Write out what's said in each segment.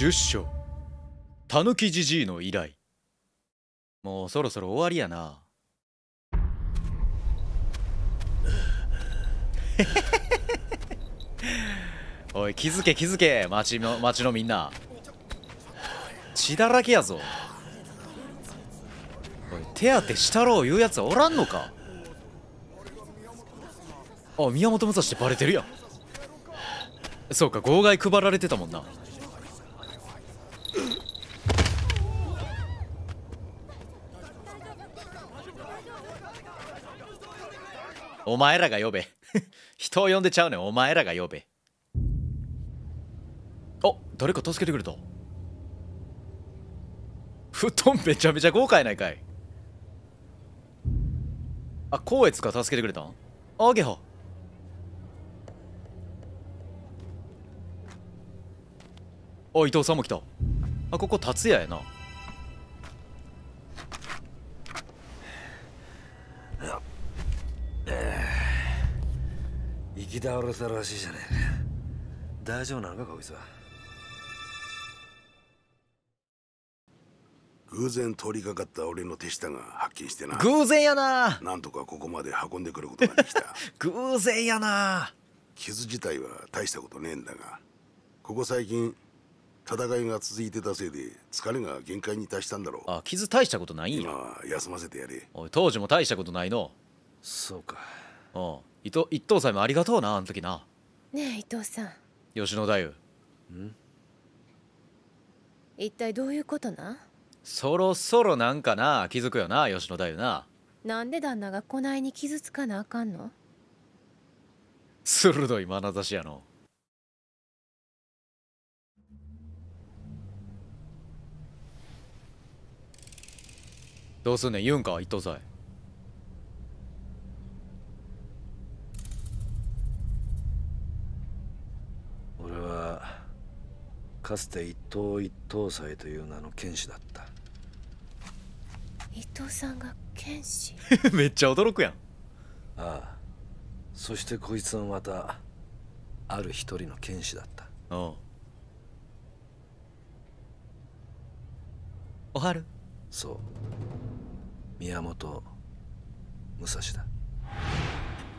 10章たぬきじじいの依頼もうそろそろ終わりやな おい気づけ気づけ町の町のみんな血だらけやぞおい手当てしたろう言うやつおらんのかあ宮本武蔵ってバレてるやんそうか号外配られてたもんなお前らが呼べ 人を呼んでちゃうねんお前らが呼べお誰か助けてくれた布団めちゃめちゃ豪華やないかいあ光悦が助けてくれたんあげはあ伊藤さんも来たあここ達也やなき倒れたらしいじゃねえか大丈夫なのかこいつは偶然通りかかった俺の手下が発見してな偶然やななんとかここまで運んでくることができた 偶然やな傷自体は大したことねえんだがここ最近戦いが続いてたせいで疲れが限界に達したんだろうあ傷大したことないんや休ませてやれおい当時も大したことないのそうかうん伊藤一等さんもありがとうなあの時なねえ伊藤さん吉野太夫ん一体どういうことなそろそろなんかな気づくよな吉野太夫ななんで旦那がこないに傷つかなあかんの鋭い眼差しやのどうすんねん言うんか一等祭俺はかつて一等一等祭という名の剣士だった伊藤さんが剣士 めっちゃ驚くやんああそしてこいつはまたある一人の剣士だったおうおはるそう宮本武蔵だ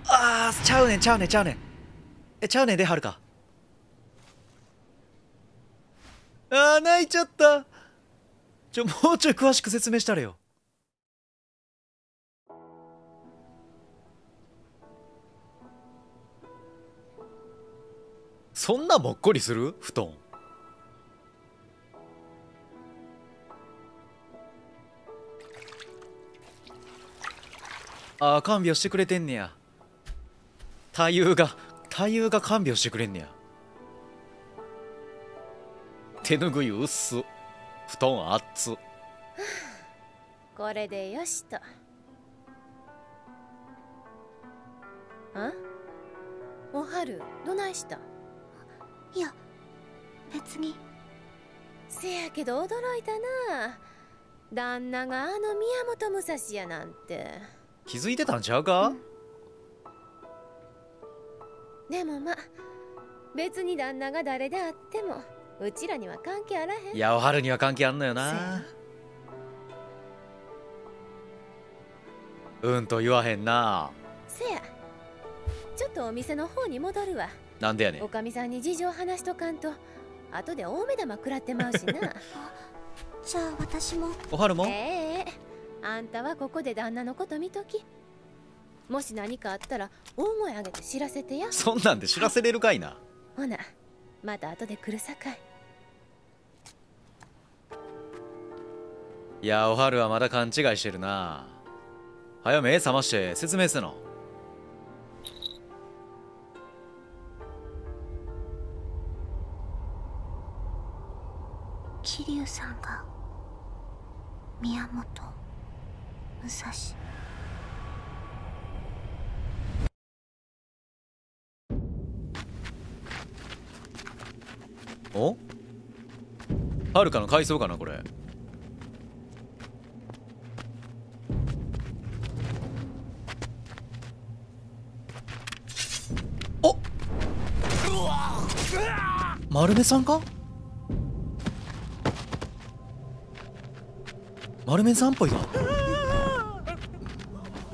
ああちゃうねんちゃうねんちゃうねんえちゃうねんではるかあー泣いちゃったちょもうちょい詳しく説明したれよそんなもっこりする布団ああ看病してくれてんねや太夫が太夫が看病してくれんねや手ぬぐい薄布団あっつこれでよしとあおはるどないしたいや別にせやけど驚いたな旦那があの宮本武蔵やなんて気づいてたんちゃうか、うん、でもま別に旦那が誰であってもうちらには関係あらへんいやおはるには関係あんのよなうんと言わへんなせやちょっとお店の方に戻るわなんでやねんおかみさんに事情話しとかんと後で大目玉食らってまうしな じゃあ私もおはるもええー、あんたはここで旦那のこと見ときもし何かあったら大声あげて知らせてやそんなんで知らせれるかいな、ほなまた後で来るさかいいやおはるはまだ勘違いしてるな早え、覚まして説明せの。桐生さんが宮本武蔵おはるかの回想かなこれ丸目さんか丸目さんっぽいな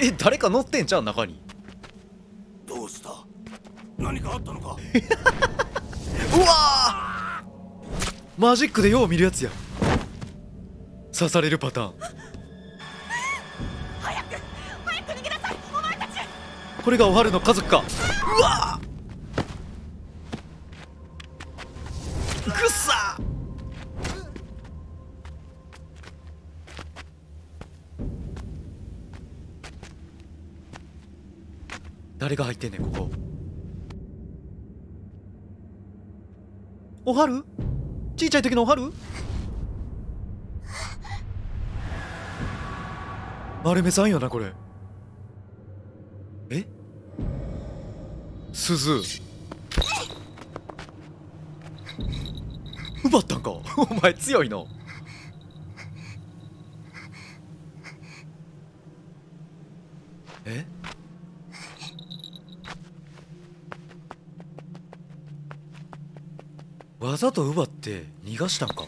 え誰か乗ってんじゃん中にどうした何かあったのか うわマジックでよう見るやつや刺されるパターンこれがおはるの家族かうわくっさ誰が入ってんねんここおはるちいちゃい時のおはる丸目さんよなこれ。鈴奪ったんかお前強いのえわざと奪って逃がしたんか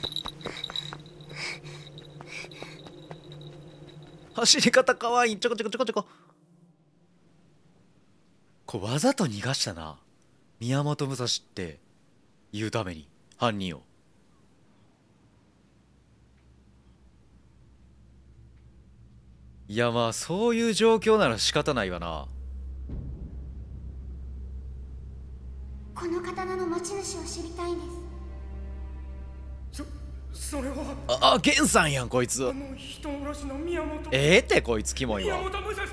走り方かわいいちょこちょこちょこちょここれわざと逃がしたな宮本武蔵って言うために犯人をいやまあそういう状況なら仕方ないわなこの刀の持ち主を知りたいんですそそれはああ源さんやんこいつええー、ってこいつキモいわ宮本武蔵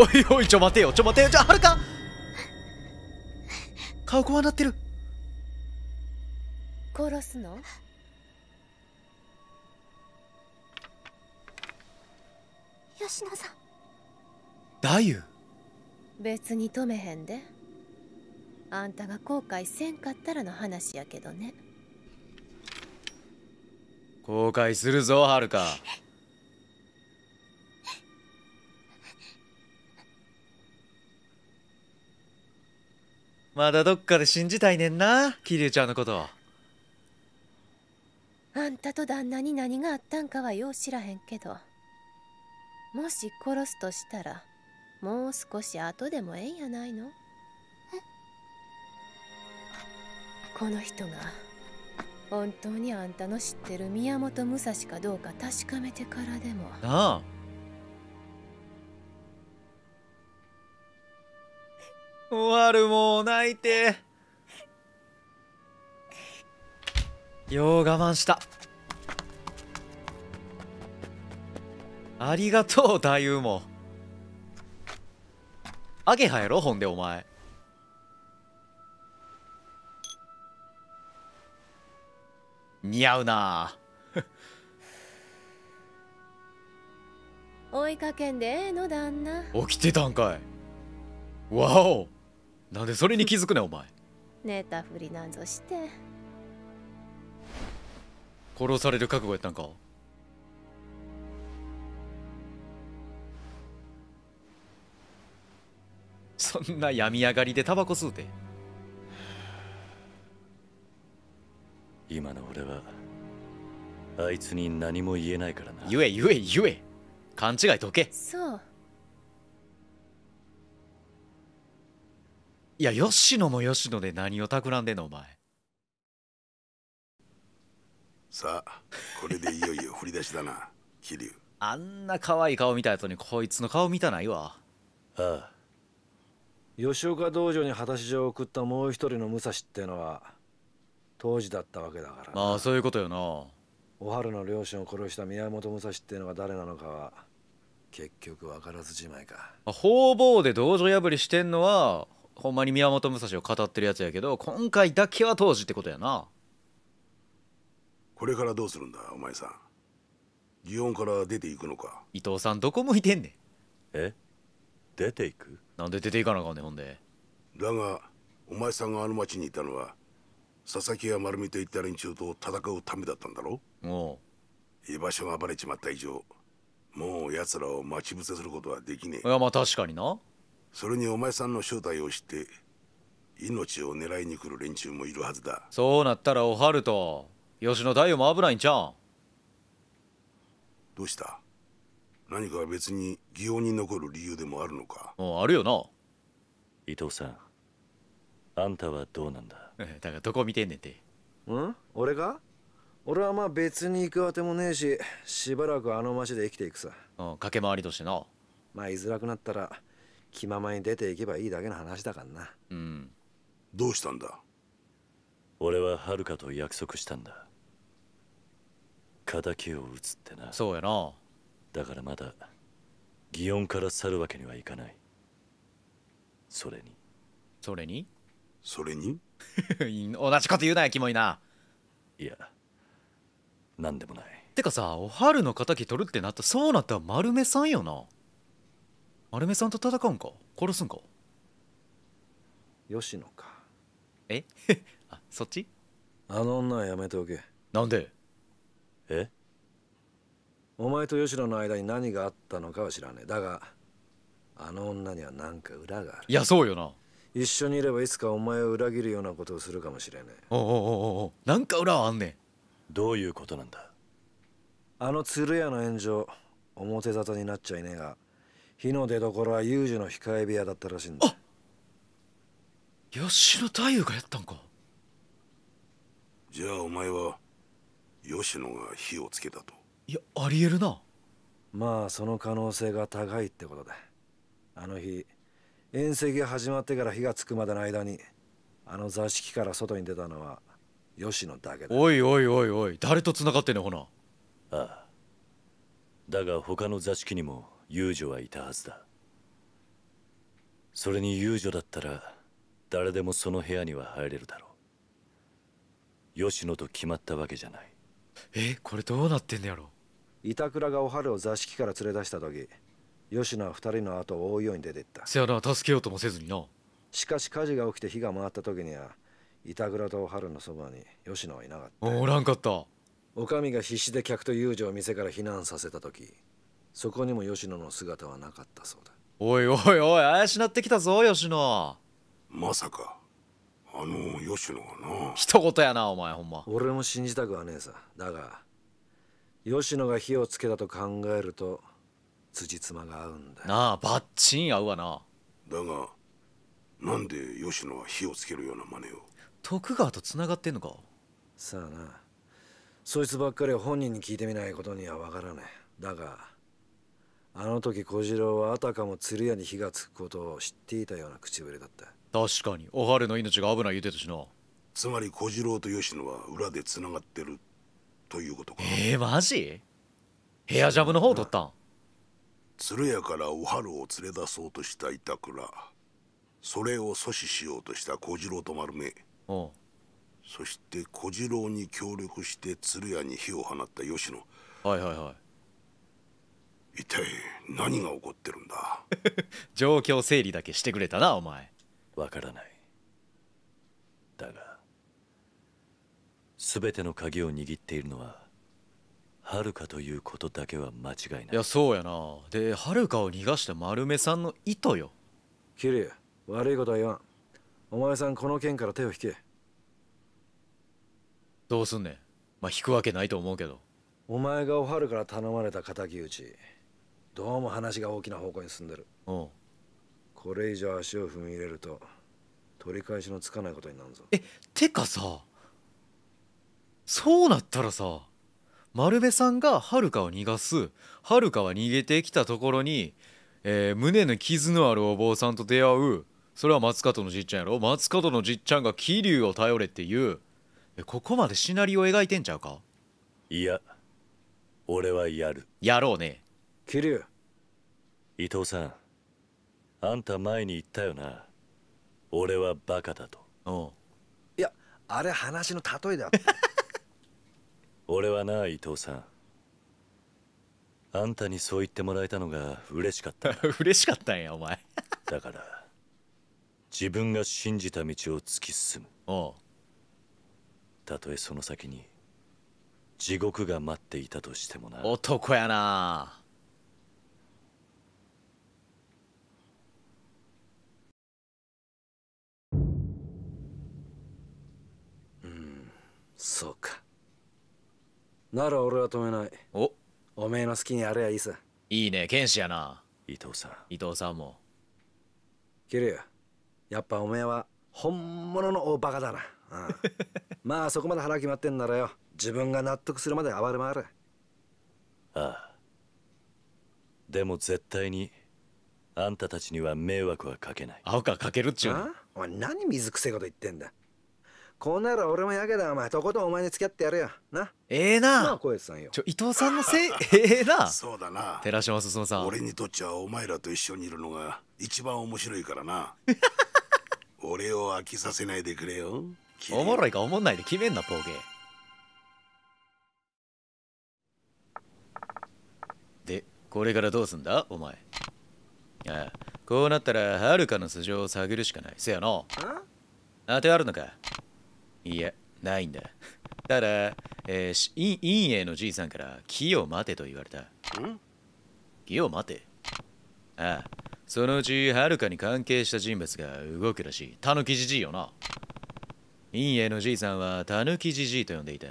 おいおいちょ待てよちょ待てよちょはるか顔怖なってる殺すの吉野さん太夫別に止めへんであんたが後悔せんかったらの話やけどね後悔するぞはるかまだどっかで信じたいねんな桐生ちゃんのことあんたと旦那に何があったんかはよう知らへんけどもし殺すとしたらもう少し後でもええんやないのこの人が本当にあんたの知ってる宮本武蔵かどうか確かめてからでもなあ終わるもう泣いてよう我慢したありがとう太夫もアゲハやろほんでお前似合うな 追いかけんでええの旦那起きてたんかいわおなんでそれに気づくねお前寝たふりなんぞして殺される覚悟やったんかそんな病み上がりでタバコ吸うて今の俺はあいつに何も言えないからな言え言え言え勘違い解けそういや吉野も吉野で何を企んでんのお前さあこれでいよいよ振り出しだな 桐生あんな可愛い顔見た後にこいつの顔見たないわああ吉岡道場に果たし状を送ったもう一人の武蔵ってのは当時だったわけだからまあそういうことよなお春の両親を殺した宮本武蔵ってのが誰なのかは結局分からずじまいか方々で道場破りしてんのはほんまに宮本武蔵を語ってるやつやけど今回だけは当時ってことやなこれからどうするんだお前さん祇園から出ていくのか伊藤さんどこ向いてんねんえ出ていくなんで出ていかなあかんねんほんでだがお前さんがあの町にいたのは佐々木や丸見といった連中と戦うためだったんだろおう居場所がバレちまった以上もう奴らを待ち伏せすることはできねえいやまあ確かになそれにお前さんの正体を知って命を狙いに来る連中もいるはずだそうなったらおはると吉野太陽も危ないんちゃうどうした何か別に祇音に残る理由でもあるのかあるよな伊藤さんあんたはどうなんだだからどこ見てんねんてん俺が俺はまあ別に行くあてもねえししばらくあの町で生きていくさうん駆け回りとしてなまあ居づらくなったら気ままに出ていけばいいだけの話だからなうんどうしたんだ俺ははるかと約束したんだ仇を打つってなそうやなだからまだ祇園から去るわけにはいかないそれにそれにそれに 同じこと言うなやキモいないや何でもないてかさおはるの仇取るってなったそうなったら丸目さんよなアルメさんと戦うんか殺すんか吉野かえ あそっちあの女はやめておけなんでえお前と吉野の間に何があったのかは知らねえだがあの女には何か裏があるいやそうよな一緒にいればいつかお前を裏切るようなことをするかもしれねえおおおおなんか裏はあんねんどういうことなんだあの鶴屋の炎上表沙汰になっちゃいねえが火の出所は遊女の控え部屋だったらしいんだあ吉野太夫がやったんかじゃあお前は吉野が火をつけたといやありえるなまあその可能性が高いってことだあの日宴席が始まってから火がつくまでの間にあの座敷から外に出たのは吉野だけだおいおいおいおい誰とつながってんのほなああだが他の座敷にも遊女はいたはずだそれに遊女だったら誰でもその部屋には入れるだろう吉野と決まったわけじゃないえこれどうなってんのやろ板倉がおはるを座敷から連れ出した時吉野は2人の後を追うように出てったせやな助けようともせずになしかし火事が起きて火が回った時には板倉とおはるのそばに吉野はいなかったおらんかったお上が必死で客と遊女を店から避難させた時そこにも吉野の姿はなかったそうだおいおいおい怪しなってきたぞ吉野まさかあの吉野はな一言やなお前ほんま俺も信じたくはねえさだが吉野が火をつけたと考えると辻褄が合うんだなあバッチン合うわなだがなんで吉野は火をつけるような真似を徳川と繋がってんのかさあなそいつばっかりは本人に聞いてみないことにはわからないだがあの時小次郎はあたかも鶴屋に火がつくことを知っていたような口ぶりだった確かにお春の命が危ない言うてたしなつまり小次郎と吉野は裏でつながってるということかえー、マジヘアジャブの方を取ったん鶴屋からお春を連れ出そうとした板倉それを阻止しようとした小次郎と丸め目そして小次郎に協力して鶴屋に火を放った吉野はいはいはい一体何が起こってるんだ 状況整理だけしてくれたなお前わからないだが全ての鍵を握っているのははるかということだけは間違いないいやそうやなではるかを逃がした丸目さんの意図よキリ悪いことは言わんお前さんこの件から手を引けどうすんねんまあ引くわけないと思うけどお前がおはるから頼まれた敵討ちどうも話が大きな方向に進んでるこれ以上足を踏み入れると取り返しのつかないことになるぞえてかさそうなったらさ丸部さんがはるかを逃がすはるかは逃げてきたところに、えー、胸の傷のあるお坊さんと出会うそれは松方のじっちゃんやろ松方のじっちゃんが桐生を頼れっていうここまでシナリオ描いてんちゃうかいや俺はやるやろうね桐生伊藤さんあんた前に言ったよな俺はバカだとおいやあれ話の例えだ 俺はな伊藤さんあんたにそう言ってもらえたのが嬉しかった 嬉しかったんやお前 だから自分が信じた道を突き進むたとえその先に地獄が待っていたとしてもな男やなそうかなら俺は止めないおおめえの好きにやれやいいさいいね剣士やな伊藤さん伊藤さんもキリュやっぱおめえは本物の大バカだな、うん、まあそこまで腹決まってんならよ自分が納得するまで暴れ回るああでも絶対にあんたたちには迷惑はかけない青かかけるっちゅうお前何水くせえこと言ってんだこんなら俺もやけだお前とことんお前に付き合ってやるよなええー、なあ小さんよちょ伊藤さんのせいええなそうだな寺島進さん俺にとっちゃお前らと一緒にいるのが一番面白いからな 俺を飽きさせないでくれよおもろいかおもんないで決めんなポーゲでこれからどうすんだお前ああこうなったらはるかの素性を探るしかないせやなあてあるのかいやないんだただ、えー、陰影のじいさんから木を待てと言われた木を待てああそのうちはるかに関係した人物が動くらしいたぬきじじいよな陰影のじいさんはたぬきじじいと呼んでいた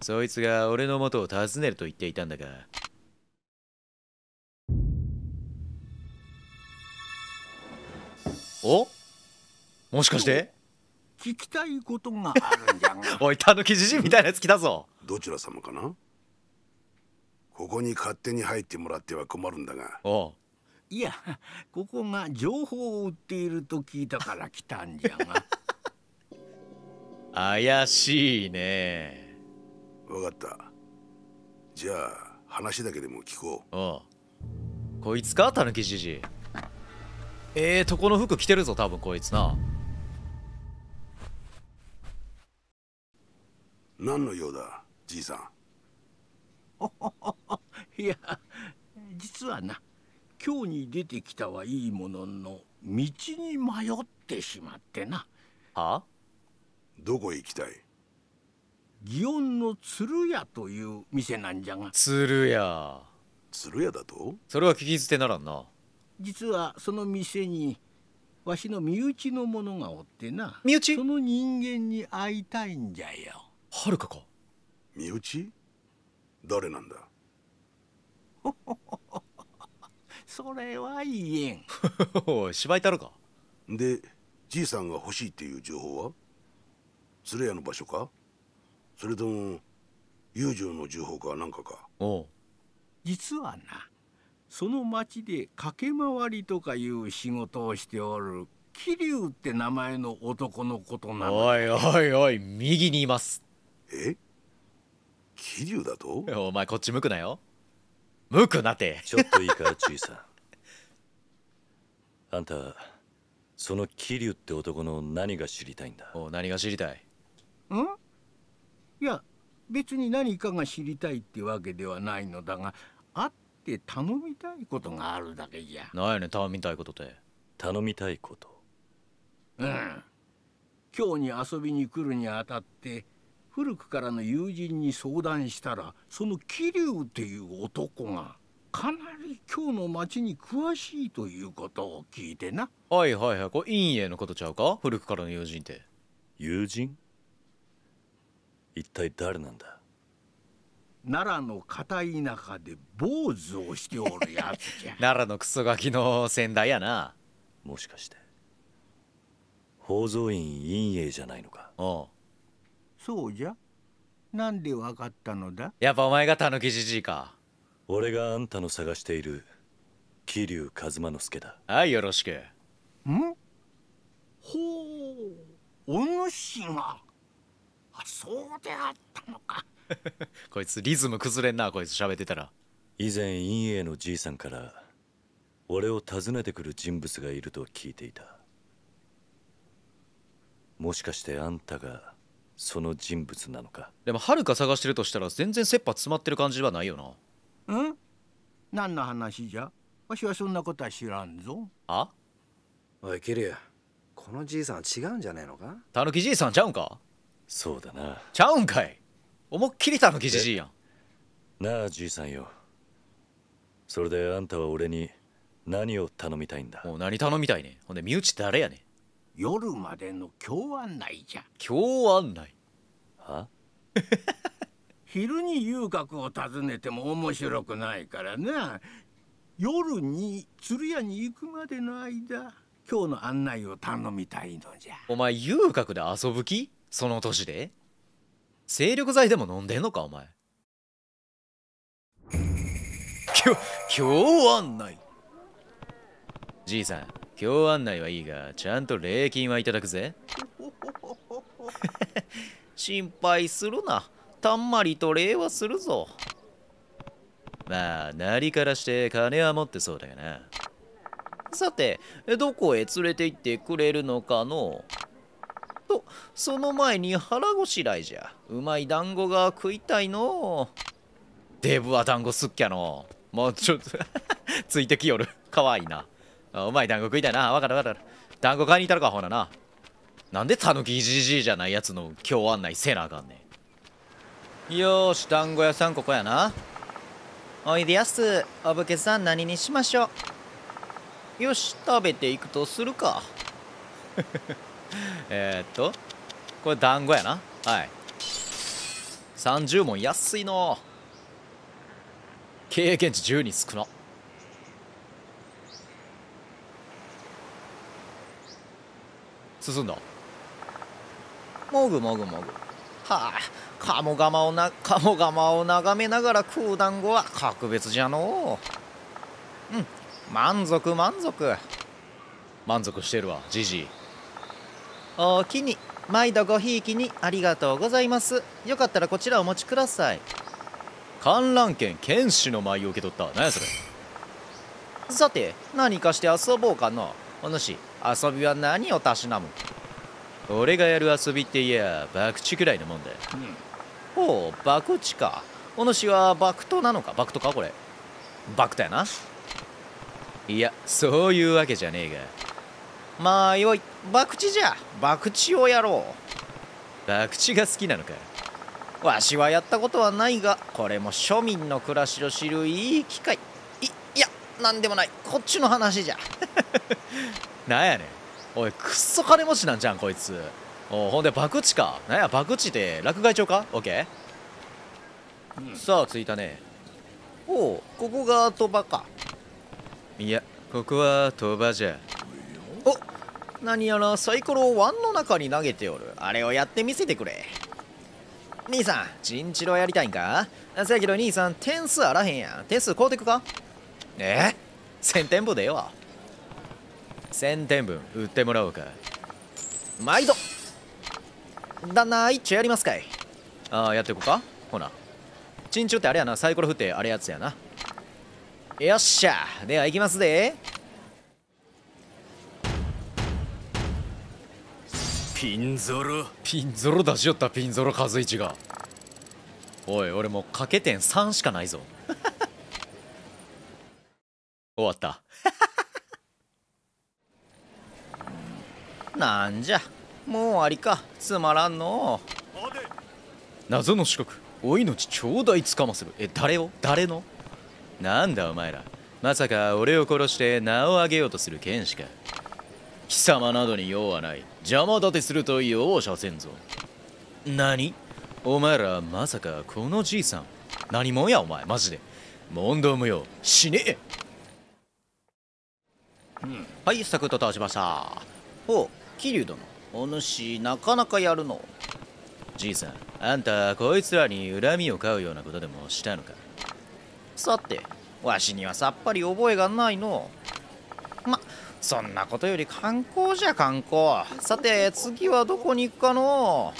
そいつが俺の元を訪ねると言っていたんだがおもしかして聞きたいことがあるんじゃが おい狸ぬじじみたいなやつ来たぞどちら様かなここに勝手に入ってもらっては困るんだがおいやここが情報を売っていると聞いたから来たんじゃが 怪しいねわかったじゃあ話だけでも聞こうこいつか狸ぬじじええー、とこの服着てるぞ多分こいつな何の用だじいさん いや実はな今日に出てきたはいいものの道に迷ってしまってなはあどこへ行きたい祇園の鶴屋という店なんじゃが鶴屋鶴屋だとそれは聞き捨てならんな実はその店にわしの身内の者がおってな身内その人間に会いたいんじゃよはるかか身内誰なんだ それは言えん 芝居たるかでじいさんが欲しいっていう情報はそれ屋の場所かそれとも友情の情報か何かか実はなその町で駆け回りとかいう仕事をしておる桐生って名前の男のことなのおいおいおい右にいますえ桐生だとお前こっち向くなよ向くなってちょっといいかちいさんあんたその桐生って男の何が知りたいんだお何が知りたいんいや別に何かが知りたいってわけではないのだが会って頼みたいことがあるだけじゃなんやね頼みたいことって頼みたいことうん今日に遊びに来るにあたって古くからの友人に相談したらその桐生っていう男がかなり今日の町に詳しいということを聞いてなはいはいはいこれ陰影のことちゃうか古くからの友人って友人一体誰なんだ奈良の片田舎で坊主をしておるやつじゃ 奈良のクソガキの先代やなもしかして宝蔵院陰影じゃないのかああそうじゃなんでわかったのだやっぱお前がたぬきじじいか俺があんたの探している桐生一馬之助だはいよろしくんほうお主があそうであったのか こいつリズム崩れんなこいつ喋ってたら以前陰影のじいさんから俺を訪ねてくる人物がいると聞いていたもしかしてあんたがその人物なのかでもはるか探してるとしたら全然切羽詰まってる感じはないよなん何の話じゃわしはそんなことは知らんぞあおいキリュこのじいさんは違うんじゃねえのかたぬきじいさんちゃうんかそうだなちゃうんかい思いっきりたぬきじじいやんなあじいさんよそれであんたは俺に何を頼みたいんだもう何頼みたいねほんで身内誰やね夜までの今日案内じゃ今日案内は 昼に遊郭を訪ねても面白くないからな夜に鶴屋に行くまでの間今日の案内を頼みたいのじゃお前遊郭で遊ぶ気その年で精力剤でも飲んでんのかお前今日案内じいさん今日案内はいいが、ちゃんと礼金はいただくぜ。心配するな。たんまりと礼はするぞ。まあ、なりからして金は持ってそうだがな。さて、どこへ連れて行ってくれるのかのと、その前に腹ごしらえじゃ。うまい団子が食いたいの。デブは団子すっきゃの。もうちょっと ついてきよる。かわいいな。お前団子食いたいなわかるわかる団子買いに行ったのかほらななんでたぬきじじいじゃないやつの今日案内せなあかんねんよーし団子屋さんここやなおいでやすお武家さん何にしましょうよし食べていくとするか えっとこれ団子やなはい30問安いの経験値10に少な進んだもぐもぐもぐはあ鴨釜をな鴨釜を眺めながら食う団子は格別じゃのうん満足満足満足してるわじじおおきに毎度ごひいきにありがとうございますよかったらこちらお持ちください観覧券剣士の舞を受け取った何やそれさて何かして遊ぼうかのお主遊びは何をたしなむ俺がやる遊びっていや博打くらいのもんだ、うん、ほう博打かお主はクトなのかクトかこれク打やないやそういうわけじゃねえがまあよい博打じゃ博打をやろう博打が好きなのかわしはやったことはないがこれも庶民の暮らしを知るいい機会いいや何でもないこっちの話じゃなんやねんおいくっそ金持ちなんじゃんこいつおほんで博打かなんや博打で落外帳かオッケー、うん、さあ着いたねおおここが鳥羽かいやここは鳥羽じゃお何やらサイコロをンの中に投げておるあれをやってみせてくれ兄さんチンチロやりたいんかせやけど兄さん点数あらへんや点数買うてくかえー、1部でよ。千点分売ってもらおうか毎度旦那一丁やりますかいああやっていこうかほなチンチュってあれやなサイコロ振ってあれやつやなよっしゃでは行きますでピンゾロピンゾロ出しよったピンゾロ和一がおい俺もう賭け点3しかないぞ 終わったなんじゃもうありかつまらんの謎の四国お命ちょうだいつかませるえ誰を誰のなんだお前らまさか俺を殺して名を上げようとする剣士か貴様などに用はない邪魔立てすると容赦せんぞ何お前らまさかこのじいさん何もやお前マジで問答無用死ねえ、うん、はいサクッと倒しましたおう桐生殿お主なかなかやるのじいさんあんたこいつらに恨みを買うようなことでもしたのかさてわしにはさっぱり覚えがないのまそんなことより観光じゃ観光さて次はどこに行くかの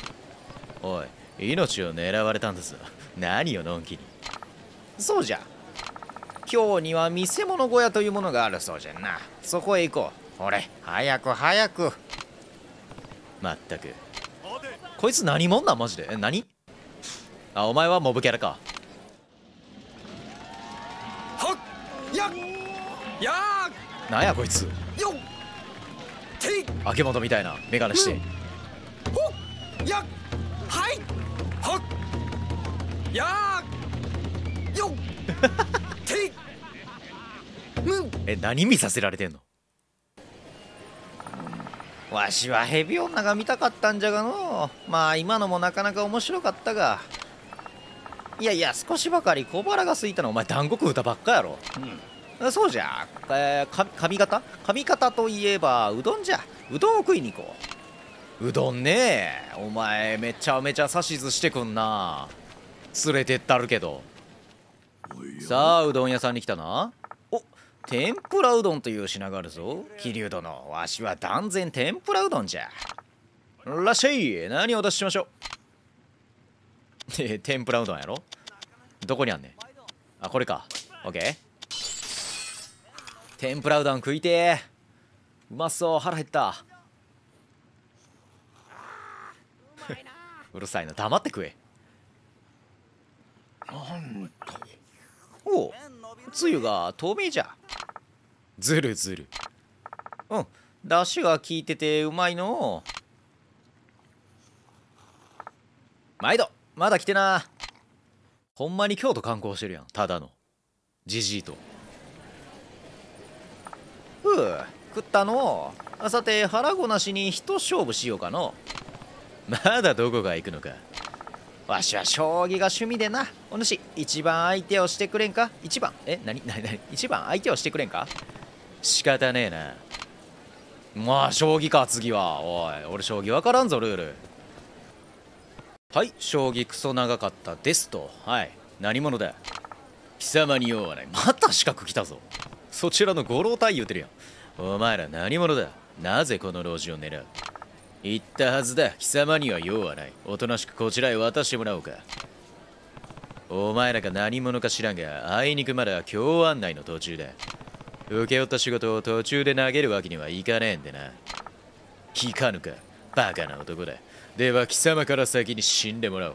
おい命を狙われたんです何をのんきにそうじゃ今日には見せ物小屋というものがあるそうじゃなそこへ行こう俺早く早くまったくこいつ何者なんマジでえ何あお前はモブキャラかはっやっやーなんやこいつよっ明元みたいなメガネして、うん、ほっやっはいはっやーよっ え何見させられてんのわしはヘビ女が見たかったんじゃがのまあ今のもなかなか面白かったがいやいや少しばかり小腹が空いたのお前団子食うたばっかやろ、うん、そうじゃ、えー、髪型髪型といえばうどんじゃうどんを食いに行こううどんねお前めちゃめちゃ指図してくんな連れてったるけどさあうどん屋さんに来たな天ぷらうどんという品があるぞ桐生殿わしは断然天ぷらうどんじゃらっしゃい何をお出ししましょうえ天ぷらうどんやろどこにあんねんあこれかオッケー天ぷらうどん食いてうまそう腹減った うるさいな黙って食えなんとおつゆが透明じゃずるずるうんだしが効いててうまいの毎度まだ来てなほんまに京都観光してるやんただのじじいとふう食ったのさて腹ごなしに一勝負しようかのまだどこが行くのかわしは将棋が趣味でなお主一番相手をしてくれんか一番え何何何一番相手をしてくれんか仕方ねえなまあ将棋か次はおい俺将棋分からんぞルールはい将棋クソ長かったですとはい何者だ貴様に用はないまた資格来たぞそちらの五郎隊言うてるやんお前ら何者だなぜこの老人を狙う言ったはずだ貴様には用はないおとなしくこちらへ渡してもらおうかお前らが何者か知らんがあいにくまだ今日案内の途中だ請け負った仕事を途中で投げるわけにはいかねえんでな聞かぬかバカな男だでは貴様から先に死んでもらおう、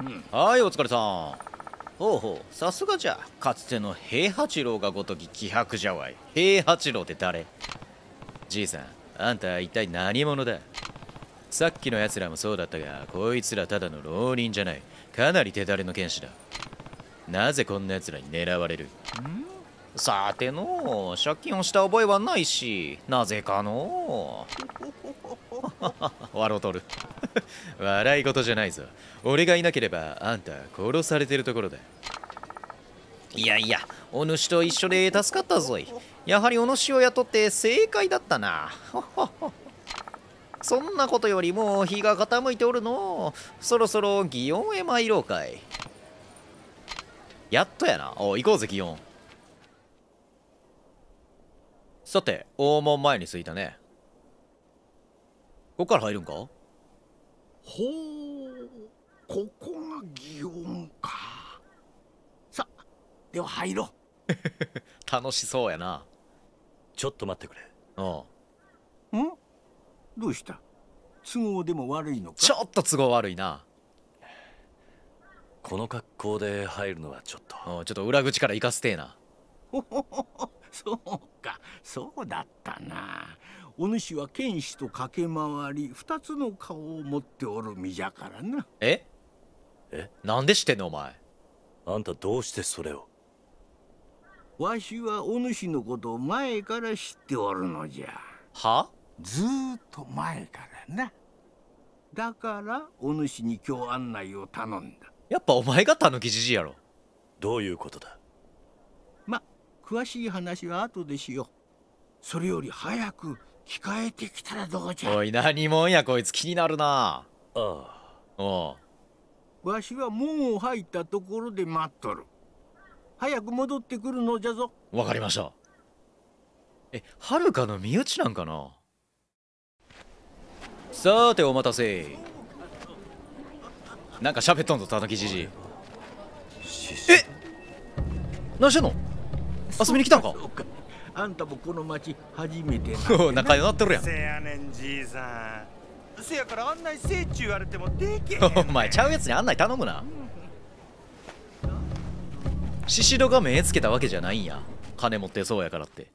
うん、はいお疲れさんほうほうさすがじゃかつての平八郎がごとき気迫じゃわい平八郎って誰じいさんあんた一体何者ださっきの奴らもそうだったが、こいつらただの浪人じゃない。かなり手だれの剣士だ。なぜこんな奴らに狙われるさての、借金をした覚えはないし、なぜかの。笑うとる。笑い事じゃないぞ。俺がいなければ、あんた殺されてるところだ。いやいや、お主と一緒で助かったぞいやはりお主を雇って正解だったな そんなことよりも日が傾いておるのそろそろ祇園へ参ろうかいやっとやなお行こうぜ祇園さて大門前に着いたねここから入るんかほうここが祇園かさでは入ろう楽しそうやなちょっと待ってくれおうんどうした都合でも悪いのちょっと都合悪いなこの格好で入るのはちょっとおちょっと裏口から行かせてえな そうかそうだったなお主は剣士と駆け回り二つの顔を持っておる身じゃからなええなんでしてんのお前あんたどうしてそれをわしはお主のことを前から知っておるのじゃはずっと前からなだからお主に今日案内を頼んだやっぱお前がたぬきじじやろどういうことだま詳しい話は後でしようそれより早く聞かえてきたらどうじゃおい何もんやこいつ気になるなああおうわしは門を入ったところで待っとる早く戻ってくるのじゃぞわかりましたえはるかの身内なんかなさてお待たせなんか喋っとんぞたぬきじじえ何してんの遊びに来たんかあんたもこの町初めてな仲良な ってるやんせやねんじいさんせやから案内せいちゅう言われてもでけへん、ね、お前ちゃうやつに案内頼むな、うんシシド画面絵つけたわけじゃないんや金持ってそうやからって